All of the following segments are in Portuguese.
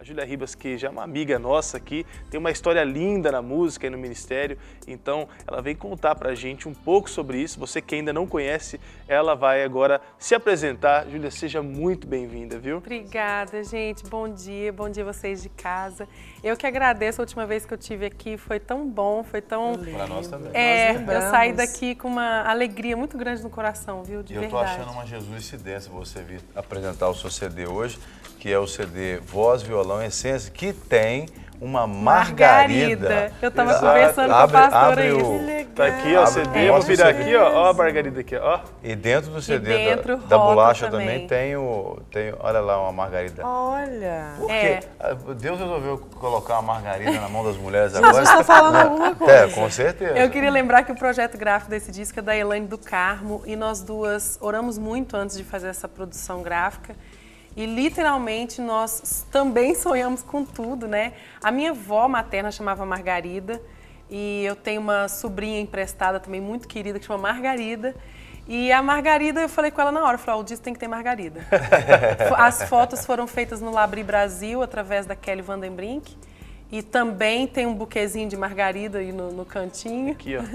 A Júlia Ribas, que já é uma amiga nossa aqui, tem uma história linda na música e no ministério, então ela vem contar pra gente um pouco sobre isso. Você que ainda não conhece, ela vai agora se apresentar. Júlia, seja muito bem-vinda, viu? Obrigada, gente. Bom dia, bom dia vocês de casa. Eu que agradeço a última vez que eu tive aqui, foi tão bom, foi tão Para nós também. É, nós eu saí daqui com uma alegria muito grande no coração, viu? De eu verdade. tô achando uma Jesus se você vir apresentar o seu CD hoje que é o CD Voz, Violão, Essência, que tem uma margarida. margarida. Eu tava Exato. conversando abre, com a pastora abre o, Tá aqui, ó, o CD, vou virar aqui, ó, ó a margarida aqui, ó. E dentro do CD dentro, da, da bolacha também. também, tem, o, tem, olha lá, uma margarida. Olha. Por é. Ah, Deus resolveu colocar a margarida na mão das mulheres agora. Você tá falando alguma coisa. É, com certeza. Eu queria lembrar que o projeto gráfico desse disco é da Elaine do Carmo e nós duas oramos muito antes de fazer essa produção gráfica. E literalmente nós também sonhamos com tudo, né? A minha avó materna chamava Margarida e eu tenho uma sobrinha emprestada também muito querida que chama Margarida. E a Margarida, eu falei com ela na hora, eu falei, o disco tem que ter Margarida. As fotos foram feitas no Labri Brasil, através da Kelly Vandenbrink. E também tem um buquezinho de Margarida aí no, no cantinho. Aqui, ó.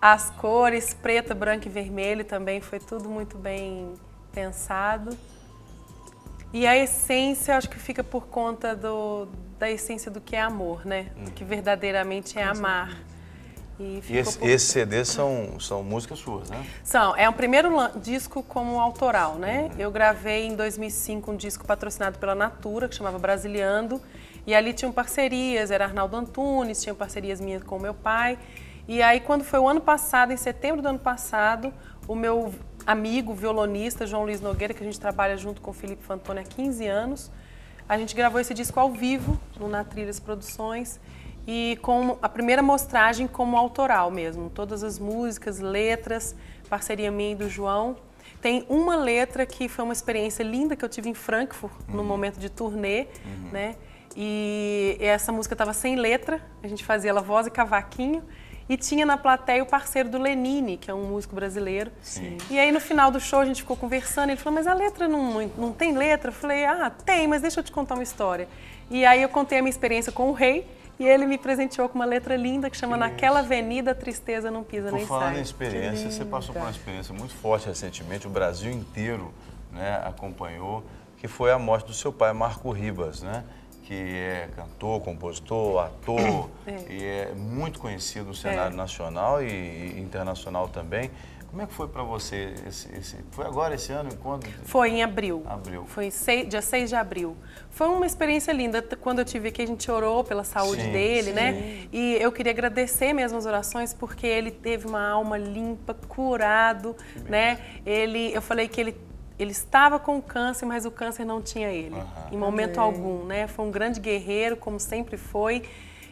As cores, preta, branca e vermelho também, foi tudo muito bem pensado. E a essência, acho que fica por conta do, da essência do que é amor, né? Do que verdadeiramente é amar. E, e esse, por... esse, CD são, são músicas suas, né? São. É o primeiro disco como autoral, né? Uhum. Eu gravei em 2005 um disco patrocinado pela Natura, que chamava Brasiliando. E ali tinham parcerias, era Arnaldo Antunes, tinham parcerias minhas com meu pai. E aí, quando foi o ano passado, em setembro do ano passado, o meu amigo, violonista, João Luiz Nogueira, que a gente trabalha junto com o Felipe Fantoni há 15 anos. A gente gravou esse disco ao vivo, no Na Produções, e com a primeira mostragem como autoral mesmo. Todas as músicas, letras, parceria minha e do João. Tem uma letra que foi uma experiência linda que eu tive em Frankfurt, uhum. no momento de turnê, uhum. né? E essa música estava sem letra, a gente fazia ela voz e cavaquinho. E tinha na plateia o parceiro do Lenine, que é um músico brasileiro. Sim. E aí no final do show a gente ficou conversando, ele falou, mas a letra não, não tem letra? Eu falei, ah, tem, mas deixa eu te contar uma história. E aí eu contei a minha experiência com o rei, e ele me presenteou com uma letra linda que chama que Naquela Avenida a Tristeza Não Pisa Por Nem Sai. Por falar em experiência, você passou por uma experiência muito forte recentemente, o Brasil inteiro né, acompanhou, que foi a morte do seu pai, Marco Ribas, né? que é cantor, compositor, ator, é. e é muito conhecido no é. cenário é. nacional e internacional também. Como é que foi para você? Esse, esse, foi agora, esse ano? Quando? Foi em abril. Abril. Foi seis, dia 6 de abril. Foi uma experiência linda. Quando eu tive aqui, a gente orou pela saúde sim, dele, né? sim. né? E eu queria agradecer mesmo as orações, porque ele teve uma alma limpa, curado, né? Ele, eu falei que ele ele estava com câncer, mas o câncer não tinha ele, uhum. em momento Amém. algum, né? Foi um grande guerreiro, como sempre foi.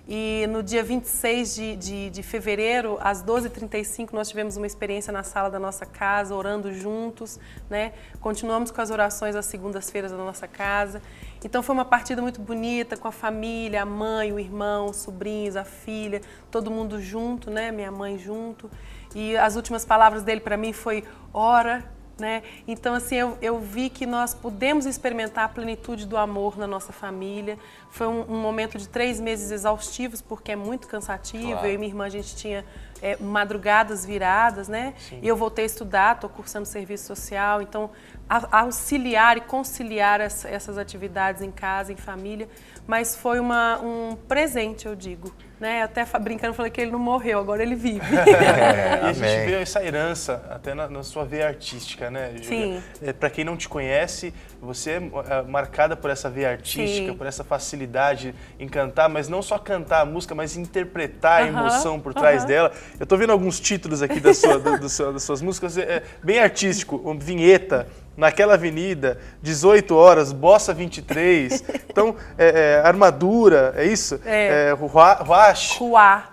E no dia 26 de, de, de fevereiro, às 12h35, nós tivemos uma experiência na sala da nossa casa, orando juntos, né? Continuamos com as orações às segundas-feiras da nossa casa. Então foi uma partida muito bonita, com a família, a mãe, o irmão, os sobrinhos, a filha, todo mundo junto, né? Minha mãe junto. E as últimas palavras dele para mim foi, ora, né? Então, assim, eu, eu, vi que nós pudemos experimentar a plenitude do amor na nossa família. Foi um, um momento de três meses exaustivos, porque é muito cansativo. Claro. Eu e minha irmã, a gente tinha é, madrugadas viradas, né? Sim. E eu voltei a estudar, estou cursando serviço social. Então, a, auxiliar e conciliar as, essas atividades em casa, em família. Mas foi uma, um presente, eu digo né? Até brincando, falei que ele não morreu, agora ele vive. É, e a gente vê essa herança até na, na sua veia artística, né, Julia? Sim. É, Para quem não te conhece, você é, é marcada por essa veia artística, Sim. por essa facilidade em cantar, mas não só cantar a música, mas interpretar uh -huh. a emoção por trás uh -huh. dela. Eu tô vendo alguns títulos aqui da sua, do, do, das suas músicas, é, é bem artístico, vinheta, naquela avenida, 18 horas, Bossa 23, então, é, é, Armadura, é isso? É. é Ruá,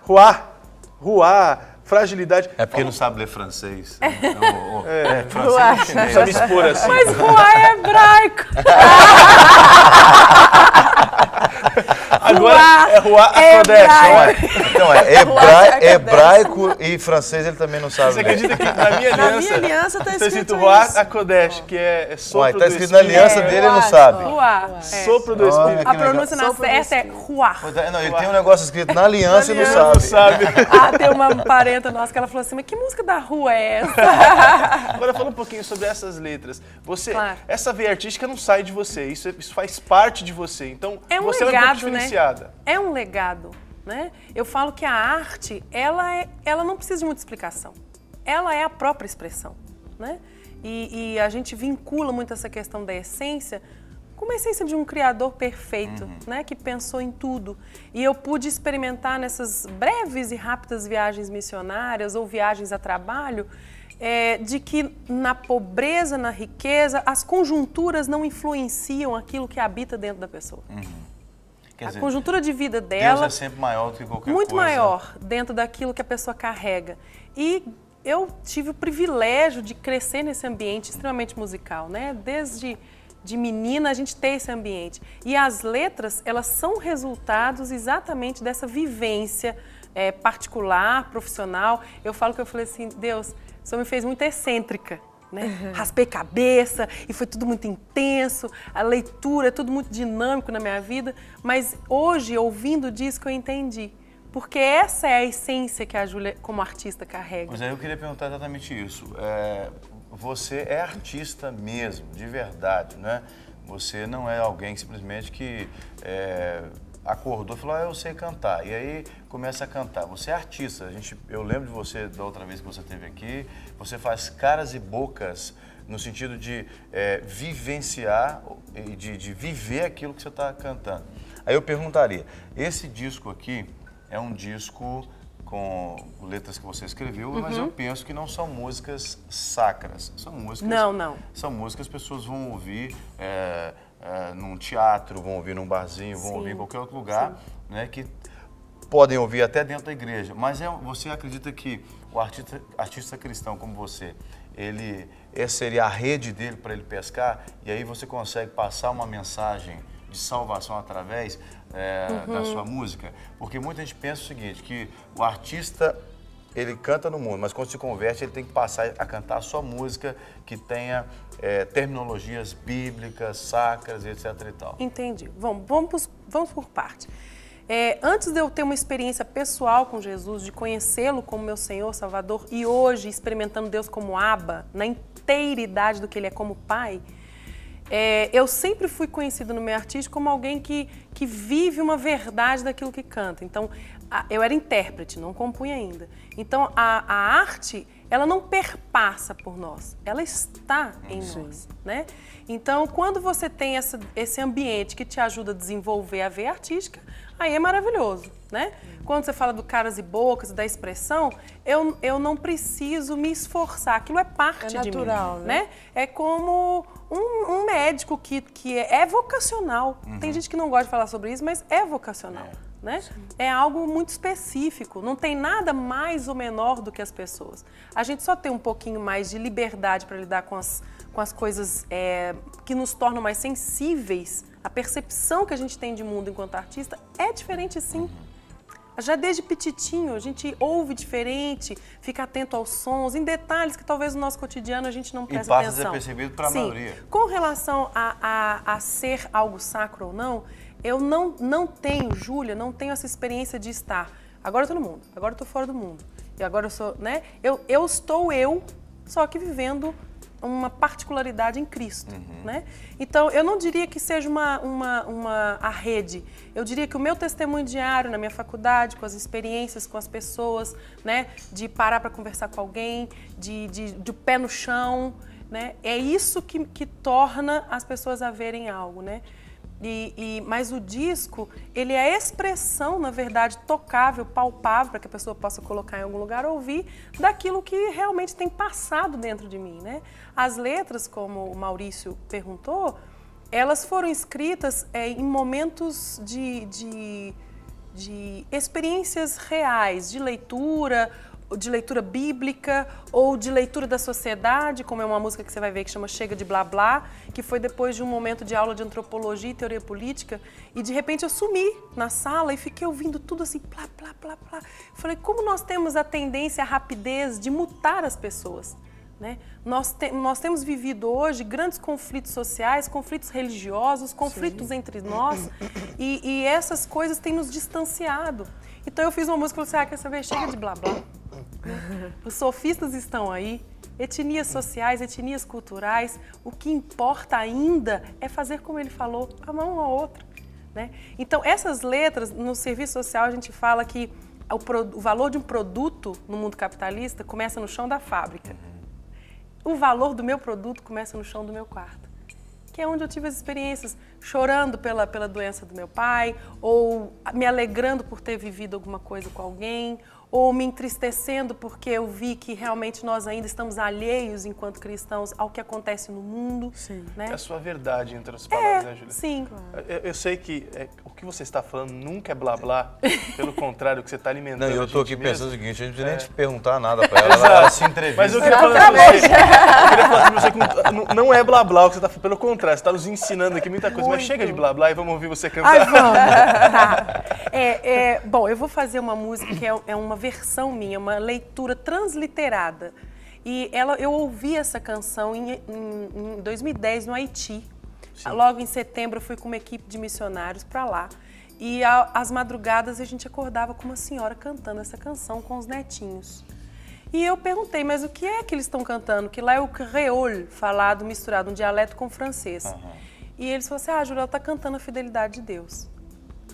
Ruá. Ruá. Fragilidade. É porque não sabe ler francês. Né? Então, é, é francês. É não sabe expor assim. Mas Ruá é hebraico. Agora Ruá, é Ruá Então é, hebra, hebraico e francês ele também não sabe. Você acredita que na minha aliança, na minha aliança tá, tá escrito, escrito Ruá Akodesh, que é, é sopro Uai, tá escrito na aliança dele, ele não é, sabe. Ruá. É. Sopro do Espírito. A pronúncia na certa é Ruá. É, não, ele tem um negócio escrito na aliança e não sabe. Não sabe. Ah, tem uma parenta nossa que ela falou assim, mas que música da rua é essa? Agora fala um pouquinho sobre essas letras. Você, Essa veia artística não sai de você, isso, isso faz parte de você. Então, é um você legado, é um né? piada. É um legado, né? Eu falo que a arte, ela, é, ela não precisa de muita explicação. Ela é a própria expressão, né? E, e a gente vincula muito essa questão da essência com a essência de um criador perfeito, uhum. né? Que pensou em tudo. E eu pude experimentar nessas breves e rápidas viagens missionárias ou viagens a trabalho é, de que na pobreza, na riqueza, as conjunturas não influenciam aquilo que habita dentro da pessoa. Uhum. Quer a dizer, conjuntura de vida dela. Deus é sempre maior do que qualquer muito coisa. Muito né? maior dentro daquilo que a pessoa carrega. E eu tive o privilégio de crescer nesse ambiente extremamente musical, né? Desde de menina a gente tem esse ambiente. E as letras, elas são resultados exatamente dessa vivência é, particular, profissional. Eu falo que eu falei assim, Deus, o senhor me fez muito excêntrica né? Uhum. Raspei cabeça e foi tudo muito intenso, a leitura é tudo muito dinâmico na minha vida, mas hoje, ouvindo o disco, eu entendi. Porque essa é a essência que a Júlia, como artista, carrega. Mas aí eu queria perguntar exatamente isso. É, você é artista mesmo, de verdade, né? Você não é alguém simplesmente que é, acordou e falou, ah, eu sei cantar. E aí começa a cantar. Você é artista. A gente, eu lembro de você da outra vez que você esteve aqui. Você faz caras e bocas no sentido de é, vivenciar, de, de viver aquilo que você está cantando. Aí eu perguntaria, esse disco aqui é um disco com letras que você escreveu, uhum. mas eu penso que não são músicas sacras. São músicas... Não, não. São músicas que as pessoas vão ouvir... É, eh, num teatro, vão ouvir num barzinho, vão Sim. ouvir em qualquer outro lugar, Sim. né? Que podem ouvir até dentro da igreja. Mas é, você acredita que o artista, artista cristão como você, ele essa seria a rede dele para ele pescar e aí você consegue passar uma mensagem de salvação através é, uhum. da sua música? Porque muita gente pensa o seguinte, que o artista ele canta no mundo, mas quando se converte, ele tem que passar a cantar a sua música que tenha é, terminologias bíblicas, sacras, etc. e tal. Entendi. Vamos vamos, vamos por parte. É, antes de eu ter uma experiência pessoal com Jesus, de conhecê-lo como meu Senhor, Salvador, e hoje experimentando Deus como Abba, na inteiridade do que Ele é como Pai, é, eu sempre fui conhecido no meu artista como alguém que, que vive uma verdade daquilo que canta. Então, eu era intérprete, não compunha ainda. Então a, a arte ela não perpassa por nós, ela está em Sim. nós, né? Então, quando você tem essa, esse ambiente que te ajuda a desenvolver a veia artística, aí é maravilhoso, né? Hum. Quando você fala do caras e bocas, da expressão, eu, eu não preciso me esforçar, aquilo é parte é natural, de mim, né? né? É como um, um, médico que, que é, é vocacional. Uhum. Tem gente que não gosta de falar sobre isso, mas é vocacional. É. Né? É algo muito específico, não tem nada mais ou menor do que as pessoas. A gente só tem um pouquinho mais de liberdade para lidar com as, com as coisas é, que nos tornam mais sensíveis. A percepção que a gente tem de mundo enquanto artista é diferente sim. Uhum. Já desde petitinho, a gente ouve diferente, fica atento aos sons, em detalhes que talvez no nosso cotidiano a gente não presta atenção. E passa a ser percebido para a maioria. Com relação a, a, a ser algo sacro ou não, eu não, não tenho, Júlia, não tenho essa experiência de estar. Agora eu tô no mundo, agora eu tô fora do mundo. E agora eu sou, né? Eu, eu estou eu, só que vivendo uma particularidade em Cristo, uhum. né? Então, eu não diria que seja uma, uma, uma a rede. Eu diria que o meu testemunho diário na minha faculdade, com as experiências, com as pessoas, né? De parar para conversar com alguém, de, de, de pé no chão, né? É isso que, que torna as pessoas a verem algo, né? E, e, mas o disco, ele é a expressão, na verdade, tocável, palpável, para que a pessoa possa colocar em algum lugar, ouvir, daquilo que realmente tem passado dentro de mim, né? As letras, como o Maurício perguntou, elas foram escritas é, em momentos de, de, de experiências reais, de leitura, de leitura bíblica ou de leitura da sociedade, como é uma música que você vai ver que chama Chega de Blá Blá, que foi depois de um momento de aula de antropologia e teoria política, e de repente eu sumi na sala e fiquei ouvindo tudo assim, blá, blá, blá, blá. Falei, como nós temos a tendência, a rapidez de mutar as pessoas? Né? Nós, te, nós temos vivido hoje grandes conflitos sociais, conflitos religiosos, conflitos Sim. entre nós, e, e, essas coisas têm nos distanciado. Então eu fiz uma música e falei assim, ah, quer saber, chega de blá blá. Os sofistas estão aí, etnias sociais, etnias culturais. O que importa ainda é fazer, como ele falou, amar um ao outro. Né? Então, essas letras, no serviço social, a gente fala que o, o valor de um produto no mundo capitalista começa no chão da fábrica. Uhum. O valor do meu produto começa no chão do meu quarto que é onde eu tive as experiências, chorando pela, pela doença do meu pai, ou me alegrando por ter vivido alguma coisa com alguém, ou me entristecendo porque eu vi que realmente nós ainda estamos alheios enquanto cristãos ao que acontece no mundo. Sim. Né? É a sua verdade entre as palavras, é, né, Julia? Sim. Claro. Eu, eu, sei que é, o que você está falando nunca é blá blá, pelo contrário, o que você está alimentando. Não, eu estou aqui mesmo. pensando o seguinte: a gente não é. nem te perguntar nada para ela, ela se entrevista. Mas eu queria falar com você, queria falar você não é blá blá o que você está, pelo contrário, você está nos ensinando aqui muita coisa, Muito. mas chega de blá blá e vamos ouvir você cantar. Ai, vamos. tá. É, é, bom, eu vou fazer uma música que é, é uma versão minha, uma leitura transliterada. E ela, eu ouvi essa canção em, em, em 2010 no Haiti. Sim. Logo em setembro eu fui com uma equipe de missionários para lá. E às madrugadas a gente acordava com uma senhora cantando essa canção com os netinhos. E eu perguntei, mas o que é que eles estão cantando? Que lá é o creole falado, misturado, um dialeto com francês. Uhum. E eles falaram assim, ah, ela está cantando a fidelidade de Deus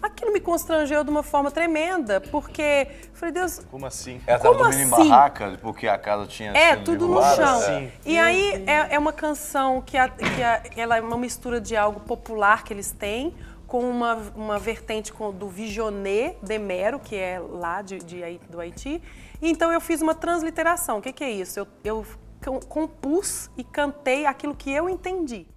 aquilo me constrangeu de uma forma tremenda, porque falei, Deus. Como assim? Ela estava dormindo assim? em barraca, porque a casa tinha. É, tudo derrubada. no chão. E aí é, é, uma canção que, a, que a, ela é uma mistura de algo popular que eles têm com uma, uma vertente com, do de Demero, que é lá de, de, do Haiti. Então eu fiz uma transliteração. O que, que é isso? Eu, eu compus e cantei aquilo que eu entendi.